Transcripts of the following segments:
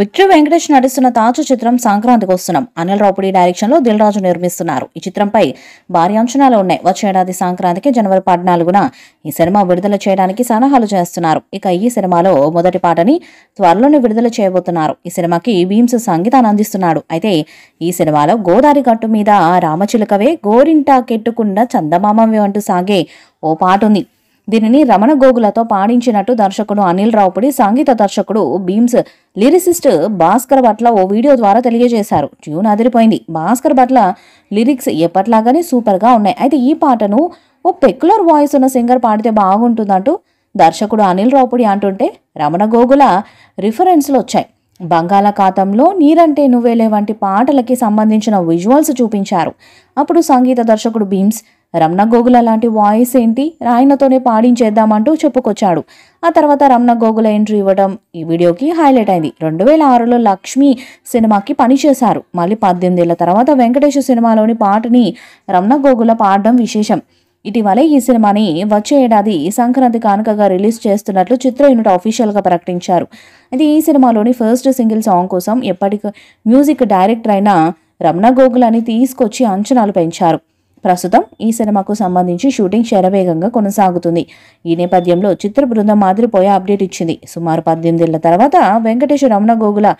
victory Venkatesh నటిస్తున్న తాజు చిత్రం సంక్రాంతికి వస్తున్నాం అనిల్ రాపుడి డైరెక్షన్ లో దిల్ రాజు నిర్మిస్తున్నారు ఈ చిత్రంపై భారీ అంచనాలు ఉన్నాయి వచ్చే ఏడాది సంక్రాంతికి జనవరి పద్నాలుగున ఈ సినిమా విడుదల చేయడానికి సలహాలు చేస్తున్నారు ఇక ఈ సినిమాలో మొదటి పాటని త్వరలోనే విడుదల చేయబోతున్నారు ఈ సినిమాకి భీమ్స్ సంగీతాన్ని అందిస్తున్నాడు అయితే ఈ సినిమాలో గోదావరి గట్టు మీద రామచిలుకవే గోరింట కెట్టుకుండా చందమామవే అంటూ సాగే ఓ పాట ఉంది దీనిని రమణ గోగులతో పాడించినట్టు దర్శకుడు అనిల్ రావుపడి సంగీత దర్శకుడు బీమ్స్ లిరిసిస్ట్ భాస్కర్ భట్ల ఓ వీడియో ద్వారా తెలియజేశారు ట్యూన్ అదిరిపోయింది భాస్కర్ భట్ల లిరిక్స్ ఎప్పట్లాగానే సూపర్గా ఉన్నాయి అయితే ఈ పాటను ఓ పెక్యులర్ వాయిస్ ఉన్న సింగర్ పాడితే బాగుంటుందంటూ దర్శకుడు అనిల్ రావుపడి అంటుంటే రమణ గోగుల రిఫరెన్స్లు వచ్చాయి బంగాళాఖాతంలో నీరంటే నువ్వేలే వంటి పాటలకి సంబంధించిన విజువల్స్ చూపించారు అప్పుడు సంగీత దర్శకుడు బీమ్స్ రమణ గోగుల లాంటి వాయిస్ ఏంటి రాయనతోనే పాడించేద్దామంటూ చెప్పుకొచ్చాడు ఆ తర్వాత రమణ గోగుల ఎంట్రీ ఇవ్వడం ఈ వీడియోకి హైలైట్ అయింది రెండు వేల ఆరులో లక్ష్మి సినిమాకి పనిచేశారు మళ్ళీ పద్దెనిమిదేళ్ల తర్వాత వెంకటేష్ సినిమాలోని పాటని రమణ గోగుల పాడడం విశేషం ఇటీవలే ఈ సినిమాని వచ్చే ఏడాది సంక్రాంతి కానుకగా రిలీజ్ చేస్తున్నట్లు చిత్ర యూనిట్ ఆఫీషియల్గా ప్రకటించారు అయితే ఈ సినిమాలోని ఫస్ట్ సింగిల్ సాంగ్ కోసం ఎప్పటికీ మ్యూజిక్ డైరెక్టర్ అయిన రమణ గోగులని తీసుకొచ్చి అంచనాలు పెంచారు ప్రస్తుతం ఈ సినిమాకు సంబంధించి షూటింగ్ శరవేగంగా కొనసాగుతుంది ఈ నేపథ్యంలో చిత్ర బృందం మాదిరిపోయే అప్డేట్ ఇచ్చింది సుమారు పద్దెనిమిదేళ్ల తర్వాత వెంకటేష్ రమణ గోగుల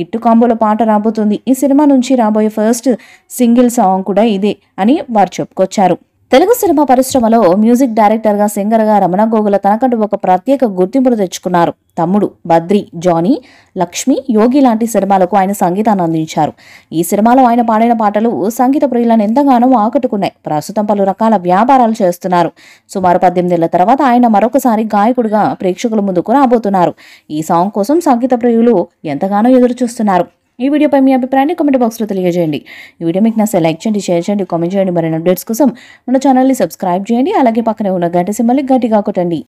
హిట్ కాంబోలో పాట రాబోతుంది ఈ సినిమా నుంచి రాబోయే ఫస్ట్ సింగిల్ సాంగ్ కూడా ఇదే అని వారు చెప్పుకొచ్చారు తెలుగు సినిమా పరిశ్రమలో మ్యూజిక్ డైరెక్టర్గా సింగర్గా రమణ గోగుల తనకంటూ ఒక ప్రత్యేక గుర్తింపును తెచ్చుకున్నారు తమ్ముడు బద్రి జానీ లక్ష్మి యోగి లాంటి సినిమాలకు ఆయన సంగీతాన్ని అందించారు ఈ సినిమాలో ఆయన పాడిన పాటలు సంగీత ప్రియులను ఎంతగానో ఆకట్టుకున్నాయి ప్రస్తుతం పలు రకాల వ్యాపారాలు చేస్తున్నారు సుమారు పద్దెనిమిదేళ్ల తర్వాత ఆయన మరొకసారి గాయకుడిగా ప్రేక్షకుల ముందుకు రాబోతున్నారు ఈ సాంగ్ కోసం సంగీత ప్రియులు ఎంతగానో ఎదురు చూస్తున్నారు ఈ వీడియోపై మీ అభిప్రాయాన్ని కామెంట్ బాక్స్లో తెలియజేయండి ఈ వీడియో మీకు నచ్చే లైక్ చేయండి షేర్ చేయండి కామెంట్ చేయండి మరిన్ని అప్డేట్స్ కోసం మన ఛానల్ని సబ్స్క్రైబ్ చేయండి అలాగే పక్కనే ఉన్న గంట సింబల్ని గట్టిగా కొట్టండి